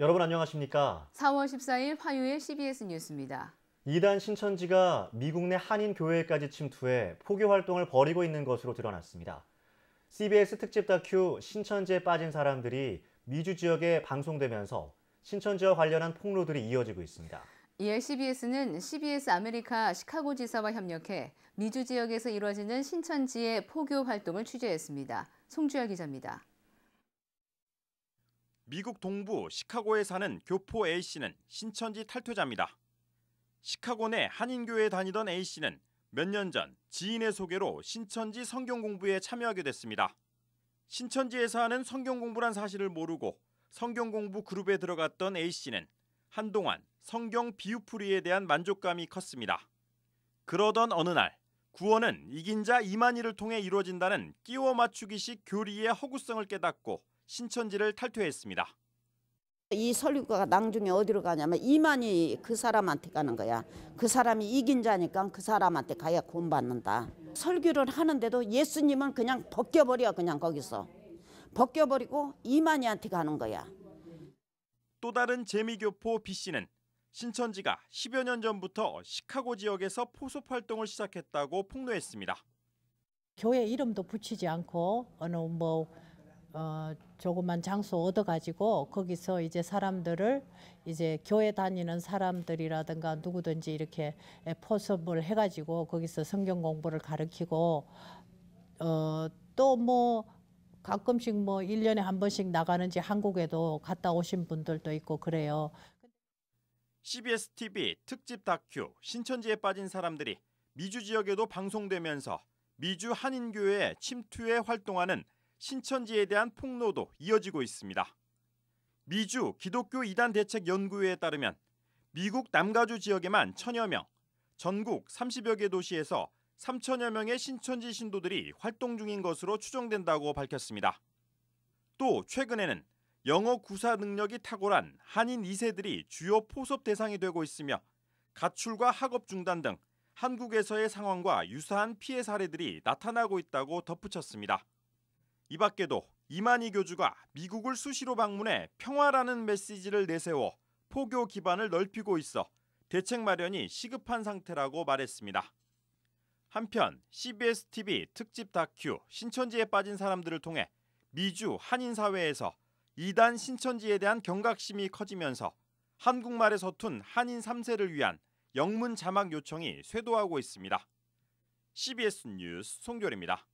여러분 안녕하십니까? 4월 14일 화요일 CBS 뉴스입니다. 이단 신천지가 미국 내 한인 교회까지 침투해 포교 활동을 벌이고 있는 것으로 드러났습니다. CBS 특집 다큐 신천지에 빠진 사람들이 미주 지역에 방송되면서 신천지와 관련한 폭로들이 이어지고 있습니다. 이에 CBS는 CBS 아메리카 시카고 지사와 협력해 미주 지역에서 이루어지는 신천지의 포교 활동을 취재했습니다. 송주열 기자입니다. 미국 동부 시카고에 사는 교포 A씨는 신천지 탈퇴자입니다. 시카고 내 한인교회에 다니던 A씨는 몇 년 전 지인의 소개로 신천지 성경 공부에 참여하게 됐습니다. 신천지에서 하는 성경 공부란 사실을 모르고 성경 공부 그룹에 들어갔던 A씨는 한동안 성경 비유풀이에 대한 만족감이 컸습니다. 그러던 어느 날 구원은 이긴 자 이만희를 통해 이루어진다는 끼워 맞추기식 교리의 허구성을 깨닫고 신천지를 탈퇴했습니다. 이설립가 낭중에 어디로 가냐면 이만이 그 사람한테 가는 거야. 그 사람이 이긴 자니까 그 사람한테 가야 구원받는다. 설교를 하는데도 예수님은 그냥 벗겨버려 그냥 거기서. 벗겨버리고 이만희한테 가는 거야. 또 다른 재미교포 B씨는 신천지가 10여 년 전부터 시카고 지역에서 포섭 활동을 시작했다고 폭로했습니다. 교회 이름도 붙이지 않고 어느 뭐 어, 조그만 장소 얻어가지고 거기서 이제 사람들을 이제 교회 다니는 사람들이라든가 누구든지 이렇게 포섭을 해가지고 거기서 성경 공부를 가르치고 어, 또뭐 가끔씩 뭐 일년에한 번씩 나가는지 한국에도 갔다 오신 분들도 있고 그래요. CBS TV 특집 다큐 신천지에 빠진 사람들이 미주 지역에도 방송되면서 미주 한인교회 침투에 활동하는 신천지에 대한 폭로도 이어지고 있습니다. 미주 기독교 이단 대책 연구회에 따르면 미국 남가주 지역에만 천여 명, 전국 30여 개 도시에서 3천여 명의 신천지 신도들이 활동 중인 것으로 추정된다고 밝혔습니다. 또 최근에는 영어 구사 능력이 탁월한 한인 2세들이 주요 포섭 대상이 되고 있으며 가출과 학업 중단 등 한국에서의 상황과 유사한 피해 사례들이 나타나고 있다고 덧붙였습니다. 이 밖에도 이만희 교주가 미국을 수시로 방문해 평화라는 메시지를 내세워 포교 기반을 넓히고 있어 대책 마련이 시급한 상태라고 말했습니다. 한편 CBS TV 특집 다큐 신천지에 빠진 사람들을 통해 미주 한인 사회에서 이단 신천지에 대한 경각심이 커지면서 한국말에 서툰 한인 3세를 위한 영문 자막 요청이 쇄도하고 있습니다. CBS 뉴스 송결입니다.